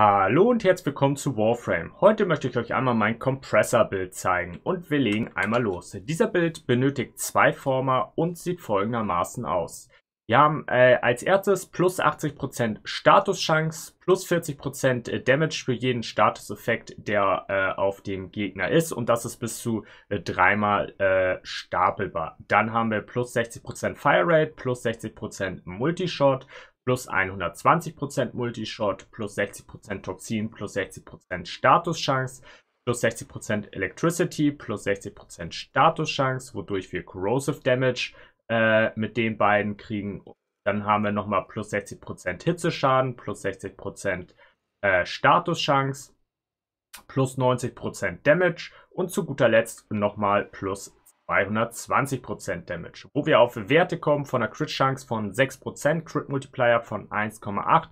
Hallo und herzlich willkommen zu Warframe. Heute möchte ich euch einmal mein Compressor-Bild zeigen und wir legen einmal los. Dieser Bild benötigt zwei Former und sieht folgendermaßen aus. Wir haben äh, als erstes plus 80% Statuschance, plus 40% äh, Damage für jeden Statuseffekt, der äh, auf dem Gegner ist und das ist bis zu äh, dreimal äh, stapelbar. Dann haben wir plus 60% Fire Rate, plus 60% Multishot, plus 120% Multishot, plus 60% Toxin, plus 60% Statuschance, plus 60% Electricity, plus 60% Statuschance, wodurch wir Corrosive Damage äh, mit den beiden kriegen. Dann haben wir nochmal plus 60% Hitzeschaden, plus 60% äh, Statuschance, plus 90% Damage und zu guter Letzt nochmal plus 220% Damage. Wo wir auf Werte kommen von einer Crit Chance von 6%, Crit Multiplier von 1,8,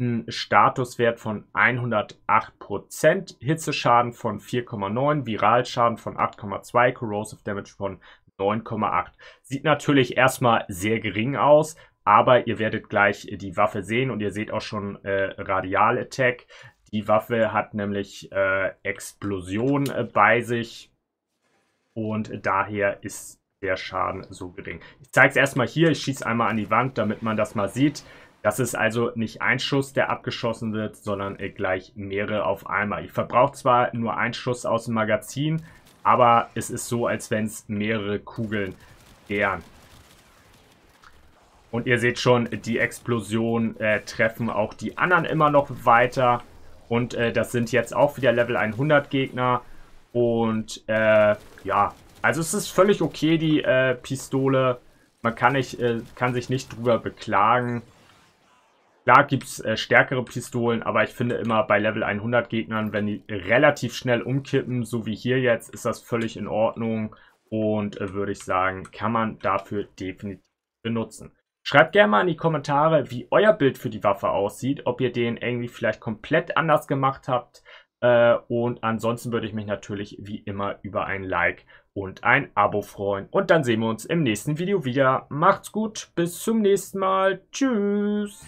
ein Statuswert von 108%, Hitzeschaden von 4,9, Viralschaden von 8,2, Corrosive Damage von 9,8. Sieht natürlich erstmal sehr gering aus, aber ihr werdet gleich die Waffe sehen und ihr seht auch schon äh, Radial Attack. Die Waffe hat nämlich äh, Explosion äh, bei sich und daher ist der Schaden so gering. Ich zeige es erstmal hier. Ich schieße einmal an die Wand, damit man das mal sieht. Das ist also nicht ein Schuss, der abgeschossen wird, sondern äh, gleich mehrere auf einmal. Ich verbrauche zwar nur einen Schuss aus dem Magazin, aber es ist so, als wenn es mehrere Kugeln wären. Und ihr seht schon, die Explosionen äh, treffen auch die anderen immer noch weiter. Und äh, das sind jetzt auch wieder Level 100 Gegner. Und äh, ja, also es ist völlig okay, die äh, Pistole. Man kann, nicht, äh, kann sich nicht drüber beklagen. Klar gibt es äh, stärkere Pistolen, aber ich finde immer bei Level 100 Gegnern, wenn die relativ schnell umkippen, so wie hier jetzt, ist das völlig in Ordnung. Und äh, würde ich sagen, kann man dafür definitiv benutzen. Schreibt gerne mal in die Kommentare, wie euer Bild für die Waffe aussieht, ob ihr den irgendwie vielleicht komplett anders gemacht habt, äh, und ansonsten würde ich mich natürlich wie immer über ein Like und ein Abo freuen. Und dann sehen wir uns im nächsten Video wieder. Macht's gut, bis zum nächsten Mal. Tschüss.